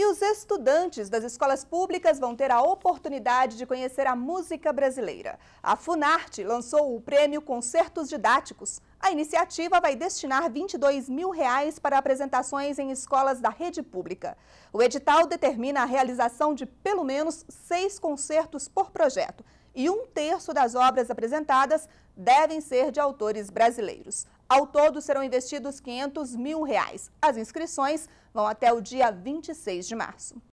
E os estudantes das escolas públicas vão ter a oportunidade de conhecer a música brasileira. A Funarte lançou o prêmio Concertos Didáticos. A iniciativa vai destinar R$ 22 mil reais para apresentações em escolas da rede pública. O edital determina a realização de pelo menos seis concertos por projeto, e um terço das obras apresentadas devem ser de autores brasileiros. Ao todo, serão investidos 500 mil reais. As inscrições vão até o dia 26 de março.